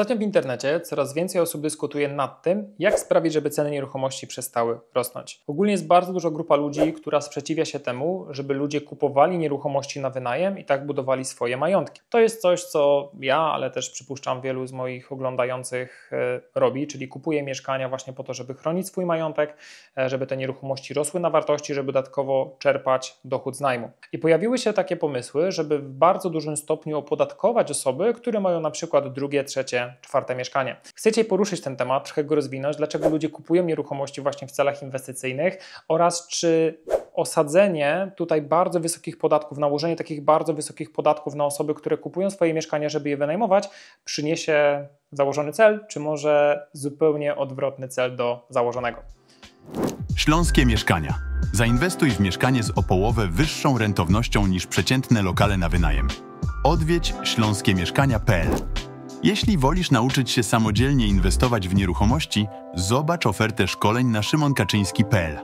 Ostatnio w internecie coraz więcej osób dyskutuje nad tym, jak sprawić, żeby ceny nieruchomości przestały rosnąć. Ogólnie jest bardzo duża grupa ludzi, która sprzeciwia się temu, żeby ludzie kupowali nieruchomości na wynajem i tak budowali swoje majątki. To jest coś, co ja, ale też przypuszczam wielu z moich oglądających e, robi, czyli kupuje mieszkania właśnie po to, żeby chronić swój majątek, e, żeby te nieruchomości rosły na wartości, żeby dodatkowo czerpać dochód z najmu. I pojawiły się takie pomysły, żeby w bardzo dużym stopniu opodatkować osoby, które mają na przykład drugie, trzecie czwarte mieszkanie. Chcecie poruszyć ten temat, trochę go rozwinąć, dlaczego ludzie kupują nieruchomości właśnie w celach inwestycyjnych oraz czy osadzenie tutaj bardzo wysokich podatków, nałożenie takich bardzo wysokich podatków na osoby, które kupują swoje mieszkanie, żeby je wynajmować, przyniesie założony cel, czy może zupełnie odwrotny cel do założonego. Śląskie mieszkania. Zainwestuj w mieszkanie z o połowę wyższą rentownością niż przeciętne lokale na wynajem. Odwiedź śląskiemieszkania.pl jeśli wolisz nauczyć się samodzielnie inwestować w nieruchomości, zobacz ofertę szkoleń na szymonkaczyński.pl.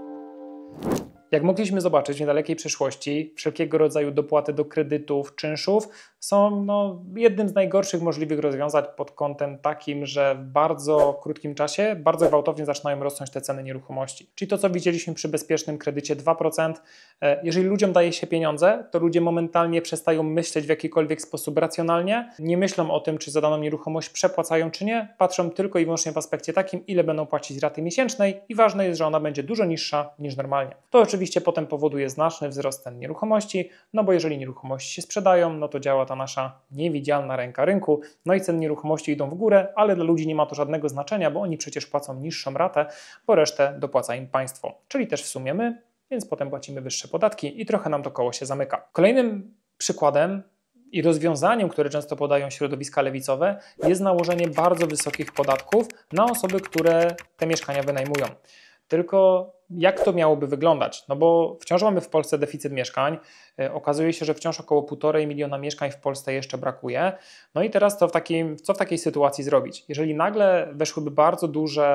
Jak mogliśmy zobaczyć w niedalekiej przyszłości, wszelkiego rodzaju dopłaty do kredytów, czynszów są no, jednym z najgorszych możliwych rozwiązań pod kątem takim, że w bardzo krótkim czasie bardzo gwałtownie zaczynają rosnąć te ceny nieruchomości. Czyli to, co widzieliśmy przy bezpiecznym kredycie 2%, E, jeżeli ludziom daje się pieniądze, to ludzie momentalnie przestają myśleć w jakikolwiek sposób racjonalnie, nie myślą o tym, czy zadaną nieruchomość przepłacają, czy nie, patrzą tylko i wyłącznie w aspekcie takim, ile będą płacić raty miesięcznej i ważne jest, że ona będzie dużo niższa niż normalnie. To oczywiście potem powoduje znaczny wzrost cen nieruchomości, no bo jeżeli nieruchomości się sprzedają, no to działa ta nasza niewidzialna ręka rynku, no i ceny nieruchomości idą w górę, ale dla ludzi nie ma to żadnego znaczenia, bo oni przecież płacą niższą ratę, bo resztę dopłaca im państwo, czyli też w sumie my, więc potem płacimy wyższe podatki i trochę nam to koło się zamyka. Kolejnym przykładem i rozwiązaniem, które często podają środowiska lewicowe, jest nałożenie bardzo wysokich podatków na osoby, które te mieszkania wynajmują. Tylko jak to miałoby wyglądać? No bo wciąż mamy w Polsce deficyt mieszkań. E, okazuje się, że wciąż około 1,5 miliona mieszkań w Polsce jeszcze brakuje. No i teraz co w, takim, co w takiej sytuacji zrobić? Jeżeli nagle weszłyby bardzo duże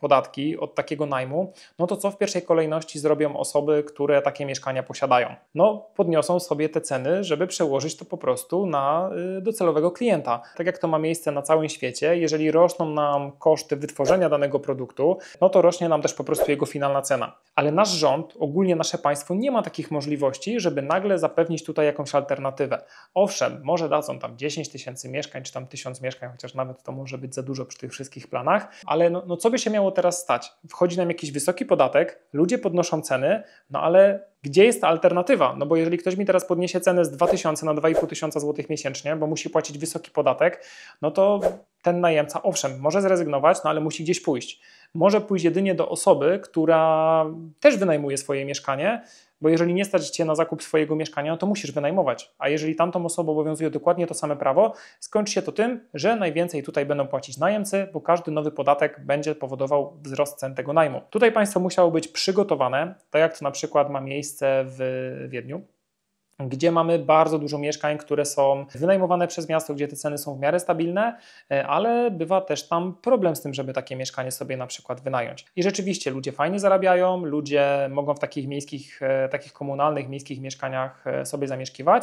podatki od takiego najmu, no to co w pierwszej kolejności zrobią osoby, które takie mieszkania posiadają? No podniosą sobie te ceny, żeby przełożyć to po prostu na y, docelowego klienta. Tak jak to ma miejsce na całym świecie, jeżeli rosną nam koszty wytworzenia danego produktu, no to rośnie nam też po prostu jego finalna cena. Ale nasz rząd, ogólnie nasze państwo nie ma takich możliwości, żeby nagle zapewnić tutaj jakąś alternatywę. Owszem, może dadzą tam 10 tysięcy mieszkań, czy tam 1000 mieszkań, chociaż nawet to może być za dużo przy tych wszystkich planach, ale no, no co by się miało teraz stać? Wchodzi nam jakiś wysoki podatek, ludzie podnoszą ceny, no ale gdzie jest ta alternatywa? No bo jeżeli ktoś mi teraz podniesie cenę z 2000 na 2500 zł miesięcznie, bo musi płacić wysoki podatek, no to ten najemca, owszem, może zrezygnować, no ale musi gdzieś pójść może pójść jedynie do osoby, która też wynajmuje swoje mieszkanie, bo jeżeli nie stać cię na zakup swojego mieszkania, no to musisz wynajmować. A jeżeli tamtą osobą obowiązuje dokładnie to same prawo, skończy się to tym, że najwięcej tutaj będą płacić najemcy, bo każdy nowy podatek będzie powodował wzrost cen tego najmu. Tutaj państwo musiało być przygotowane, tak jak to na przykład ma miejsce w Wiedniu gdzie mamy bardzo dużo mieszkań, które są wynajmowane przez miasto, gdzie te ceny są w miarę stabilne, e, ale bywa też tam problem z tym, żeby takie mieszkanie sobie na przykład wynająć. I rzeczywiście ludzie fajnie zarabiają, ludzie mogą w takich miejskich, e, takich komunalnych, miejskich mieszkaniach e, sobie zamieszkiwać,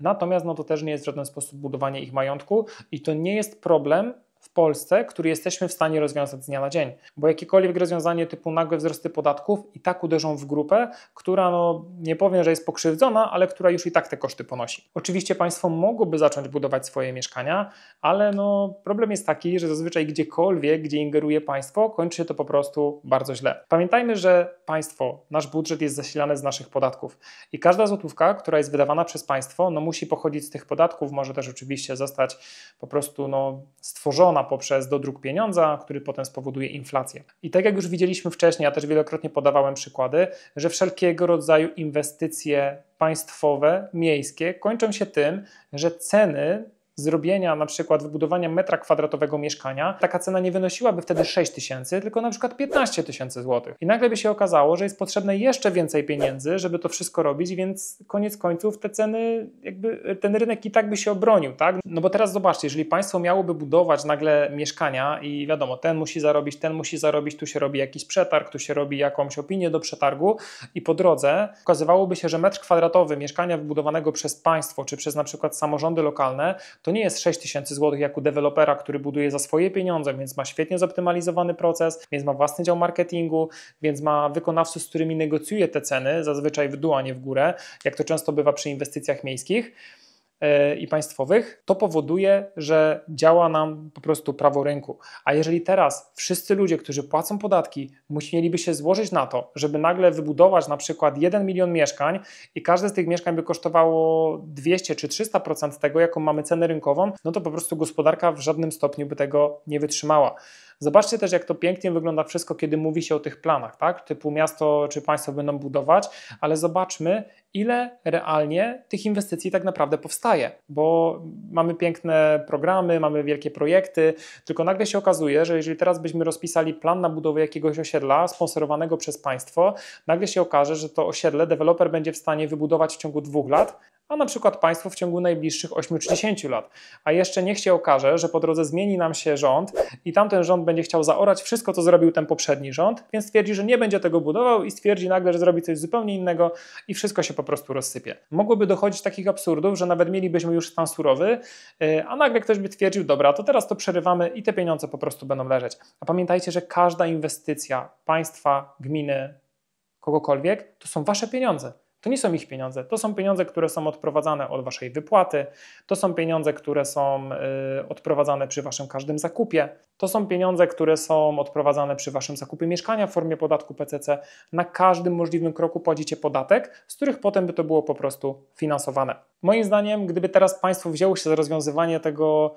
natomiast no to też nie jest w żaden sposób budowanie ich majątku i to nie jest problem, w Polsce, który jesteśmy w stanie rozwiązać z dnia na dzień. Bo jakiekolwiek rozwiązanie typu nagłe wzrosty podatków i tak uderzą w grupę, która no, nie powiem, że jest pokrzywdzona, ale która już i tak te koszty ponosi. Oczywiście państwo mogłoby zacząć budować swoje mieszkania, ale no, problem jest taki, że zazwyczaj gdziekolwiek, gdzie ingeruje państwo, kończy się to po prostu bardzo źle. Pamiętajmy, że państwo, nasz budżet jest zasilany z naszych podatków i każda złotówka, która jest wydawana przez państwo, no, musi pochodzić z tych podatków, może też oczywiście zostać po prostu no, stworzona poprzez dodruk pieniądza, który potem spowoduje inflację. I tak jak już widzieliśmy wcześniej, ja też wielokrotnie podawałem przykłady, że wszelkiego rodzaju inwestycje państwowe, miejskie kończą się tym, że ceny zrobienia, na przykład wybudowania metra kwadratowego mieszkania, taka cena nie wynosiłaby wtedy 6 tysięcy, tylko na przykład 15 tysięcy złotych. I nagle by się okazało, że jest potrzebne jeszcze więcej pieniędzy, żeby to wszystko robić, więc koniec końców te ceny, jakby ten rynek i tak by się obronił, tak? No bo teraz zobaczcie, jeżeli państwo miałoby budować nagle mieszkania i wiadomo, ten musi zarobić, ten musi zarobić, tu się robi jakiś przetarg, tu się robi jakąś opinię do przetargu i po drodze okazywałoby się, że metr kwadratowy mieszkania wybudowanego przez państwo czy przez na przykład samorządy lokalne to nie jest 6 tysięcy złotych jak u dewelopera, który buduje za swoje pieniądze, więc ma świetnie zoptymalizowany proces, więc ma własny dział marketingu, więc ma wykonawców, z którymi negocjuje te ceny, zazwyczaj w dół, a nie w górę, jak to często bywa przy inwestycjach miejskich. E, i państwowych, to powoduje, że działa nam po prostu prawo rynku. A jeżeli teraz wszyscy ludzie, którzy płacą podatki, musieliby się złożyć na to, żeby nagle wybudować na przykład 1 milion mieszkań i każde z tych mieszkań by kosztowało 200 czy 300% tego, jaką mamy cenę rynkową, no to po prostu gospodarka w żadnym stopniu by tego nie wytrzymała. Zobaczcie też, jak to pięknie wygląda wszystko, kiedy mówi się o tych planach, tak? Typu miasto czy państwo będą budować, ale zobaczmy, ile realnie tych inwestycji tak naprawdę powstaje, bo mamy piękne programy, mamy wielkie projekty, tylko nagle się okazuje, że jeżeli teraz byśmy rozpisali plan na budowę jakiegoś osiedla sponsorowanego przez państwo, nagle się okaże, że to osiedle deweloper będzie w stanie wybudować w ciągu dwóch lat, a na przykład państwo w ciągu najbliższych 8 czy lat. A jeszcze niech się okaże, że po drodze zmieni nam się rząd i tamten rząd będzie chciał zaorać wszystko, co zrobił ten poprzedni rząd, więc stwierdzi, że nie będzie tego budował i stwierdzi nagle, że zrobi coś zupełnie innego i wszystko się po prostu rozsypie. Mogłoby dochodzić takich absurdów, że nawet mielibyśmy już stan surowy, y, a nagle ktoś by twierdził, dobra, to teraz to przerywamy i te pieniądze po prostu będą leżeć. A pamiętajcie, że każda inwestycja państwa, gminy, kogokolwiek, to są wasze pieniądze. To nie są ich pieniądze, to są pieniądze, które są odprowadzane od waszej wypłaty, to są pieniądze, które są y, odprowadzane przy waszym każdym zakupie, to są pieniądze, które są odprowadzane przy waszym zakupie mieszkania w formie podatku PCC. Na każdym możliwym kroku płacicie podatek, z których potem by to było po prostu finansowane. Moim zdaniem, gdyby teraz państwo wzięło się za rozwiązywanie tego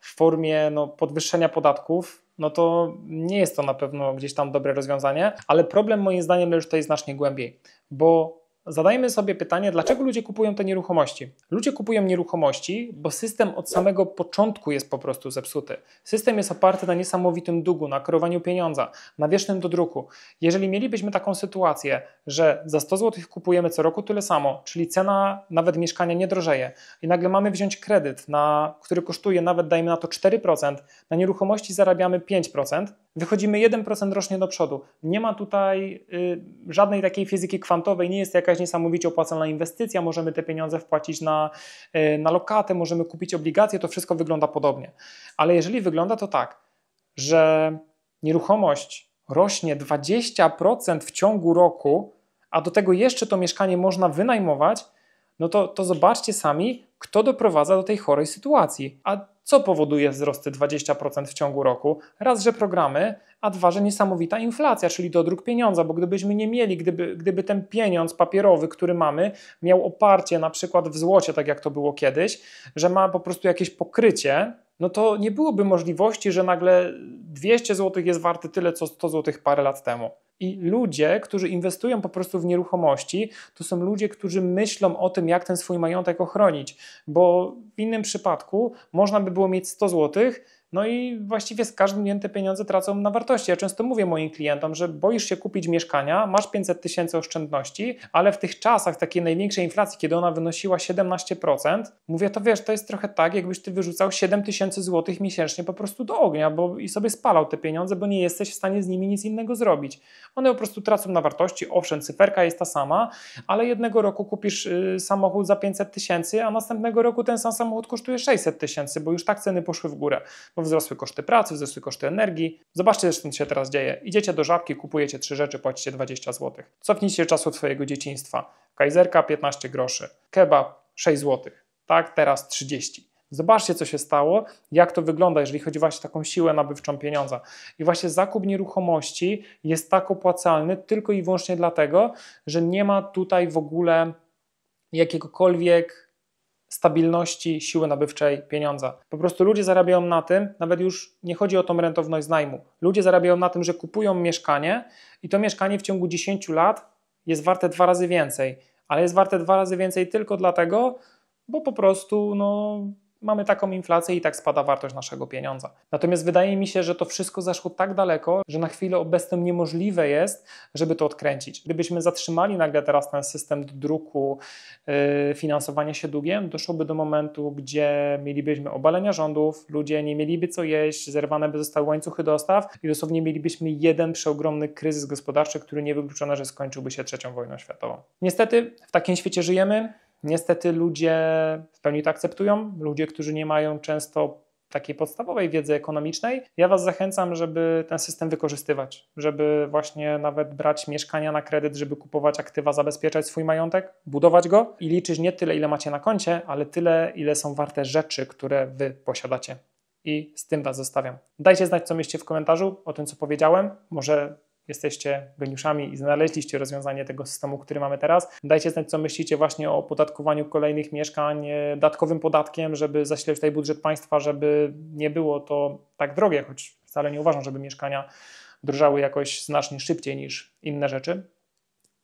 w formie no, podwyższenia podatków, no to nie jest to na pewno gdzieś tam dobre rozwiązanie, ale problem moim zdaniem leży tutaj znacznie głębiej, bo Zadajmy sobie pytanie, dlaczego ludzie kupują te nieruchomości? Ludzie kupują nieruchomości, bo system od samego początku jest po prostu zepsuty. System jest oparty na niesamowitym długu, na kierowaniu pieniądza, na wiecznym dodruku. Jeżeli mielibyśmy taką sytuację, że za 100 zł kupujemy co roku tyle samo, czyli cena nawet mieszkania nie drożeje i nagle mamy wziąć kredyt, na, który kosztuje nawet dajmy na to 4%, na nieruchomości zarabiamy 5%, wychodzimy 1% rocznie do przodu. Nie ma tutaj y, żadnej takiej fizyki kwantowej, nie jest jakaś jakaś niesamowicie opłacalna inwestycja, możemy te pieniądze wpłacić na, e, na lokatę, możemy kupić obligacje, to wszystko wygląda podobnie. Ale jeżeli wygląda to tak, że nieruchomość rośnie 20% w ciągu roku, a do tego jeszcze to mieszkanie można wynajmować, no to, to zobaczcie sami, kto doprowadza do tej chorej sytuacji. A co powoduje wzrosty 20% w ciągu roku? Raz, że programy, a dwa, że niesamowita inflacja, czyli dodruk pieniądza, bo gdybyśmy nie mieli, gdyby, gdyby ten pieniądz papierowy, który mamy, miał oparcie na przykład w złocie, tak jak to było kiedyś, że ma po prostu jakieś pokrycie, no to nie byłoby możliwości, że nagle 200 zł jest warte tyle, co 100 zł parę lat temu. I ludzie, którzy inwestują po prostu w nieruchomości, to są ludzie, którzy myślą o tym, jak ten swój majątek ochronić, bo w innym przypadku można by było mieć 100 złotych, no i właściwie z każdym dniem te pieniądze tracą na wartości. Ja często mówię moim klientom, że boisz się kupić mieszkania, masz 500 tysięcy oszczędności, ale w tych czasach takiej największej inflacji, kiedy ona wynosiła 17%, mówię, to wiesz, to jest trochę tak, jakbyś ty wyrzucał 7 tysięcy złotych miesięcznie po prostu do ognia bo, i sobie spalał te pieniądze, bo nie jesteś w stanie z nimi nic innego zrobić. One po prostu tracą na wartości, owszem, cyferka jest ta sama, ale jednego roku kupisz y, samochód za 500 tysięcy, a następnego roku ten sam samochód kosztuje 600 tysięcy, bo już tak ceny poszły w górę. Bo wzrosły koszty pracy, wzrosły koszty energii. Zobaczcie co się teraz dzieje. Idziecie do żabki, kupujecie trzy rzeczy, płacicie 20 zł. Cofnijcie czasu twojego dzieciństwa. Kajzerka 15 groszy, kebab 6 zł, tak? Teraz 30. Zobaczcie, co się stało, jak to wygląda, jeżeli chodzi właśnie o taką siłę nabywczą pieniądza. I właśnie zakup nieruchomości jest tak opłacalny tylko i wyłącznie dlatego, że nie ma tutaj w ogóle jakiegokolwiek stabilności siły nabywczej pieniądza. Po prostu ludzie zarabiają na tym, nawet już nie chodzi o tą rentowność z najmu. Ludzie zarabiają na tym, że kupują mieszkanie i to mieszkanie w ciągu 10 lat jest warte dwa razy więcej, ale jest warte dwa razy więcej tylko dlatego, bo po prostu no, mamy taką inflację i tak spada wartość naszego pieniądza. Natomiast wydaje mi się, że to wszystko zaszło tak daleko, że na chwilę obecną niemożliwe jest, żeby to odkręcić. Gdybyśmy zatrzymali nagle teraz ten system druku yy, finansowania się długiem, doszłoby do momentu, gdzie mielibyśmy obalenia rządów, ludzie nie mieliby co jeść, zerwane by zostały łańcuchy dostaw i dosłownie mielibyśmy jeden przeogromny kryzys gospodarczy, który niewykluczone, że skończyłby się trzecią wojną światową. Niestety w takim świecie żyjemy, niestety ludzie w pełni to akceptują, ludzie, którzy nie mają często takiej podstawowej wiedzy ekonomicznej, ja Was zachęcam, żeby ten system wykorzystywać, żeby właśnie nawet brać mieszkania na kredyt, żeby kupować aktywa, zabezpieczać swój majątek, budować go i liczyć nie tyle, ile macie na koncie, ale tyle, ile są warte rzeczy, które Wy posiadacie. I z tym Was zostawiam. Dajcie znać, co myślicie w komentarzu o tym, co powiedziałem. Może jesteście geniuszami i znaleźliście rozwiązanie tego systemu, który mamy teraz. Dajcie znać, co myślicie właśnie o podatkowaniu kolejnych mieszkań e, dodatkowym podatkiem, żeby zasilać tutaj budżet państwa, żeby nie było to tak drogie, choć wcale nie uważam, żeby mieszkania drżały jakoś znacznie szybciej niż inne rzeczy,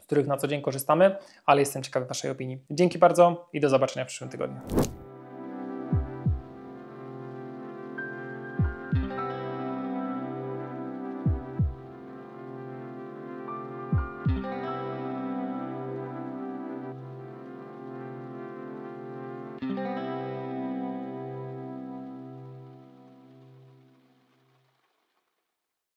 z których na co dzień korzystamy, ale jestem ciekawy Waszej opinii. Dzięki bardzo i do zobaczenia w przyszłym tygodniu.